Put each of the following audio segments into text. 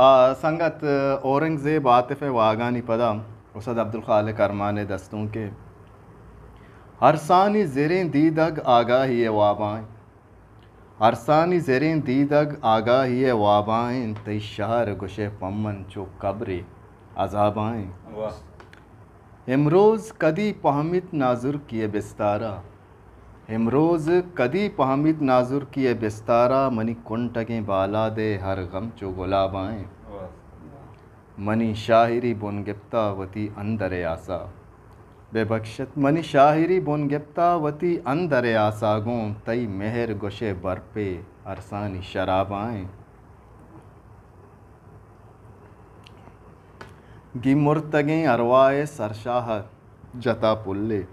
संगत औरंगज़ेब आतिफ़ वागानी पदा उसद खाल करमान दस्तों के हरसानी जरें दीदग आगा ही वाबाएँ हरसानी जरें दीदग ही वाबाएँ तई शहर गुशे पमन चो कब्रे अजाबाएँ इमरोज़ कदी पहमित नाजुर किए बिस्तारा हिमरोज़ कदी पामिद नाजुर किए बिस्तारा मनी कुंटगे बाला दे हर गम चो गुलाबाएं मनी शाहिरी गिप्ता वती अंदर आसा बेबख्शत मनी शाहिरी गिप्ता वती अंदर आसा गो तई मेहर गुशे बरपे अरसानी शराबाएं गिमुर्तगे अरवाए सरशाह जता पुल्ले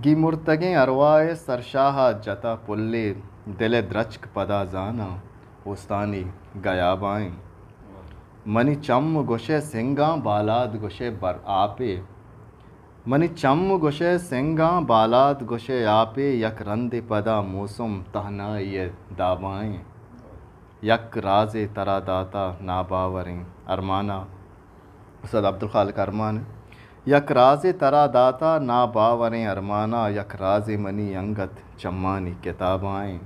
गिमुर्तगे अरवाए सरशाह जता पुल्ले दिल द्रचक पदा जाना उस्तानी गया बाए मनी चम गुशे सिंगा बालाद गुशे बर आपे मनी चम गुशे सिंगा बालाद गुशे आपे यक रंदे पदा मौसम तहना ये दाबाएँ यक राजे तरा दाता नाबावरें अरमाना सद अब्दुल खाल अरमान है यकराज तरा दाता ना बावर अरमाना राज मनी अंगत चम्मानी किताबाएँ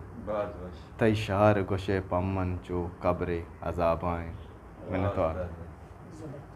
तय शार गुशे पमन जो कब्रे अजाबाएँ मैंने तो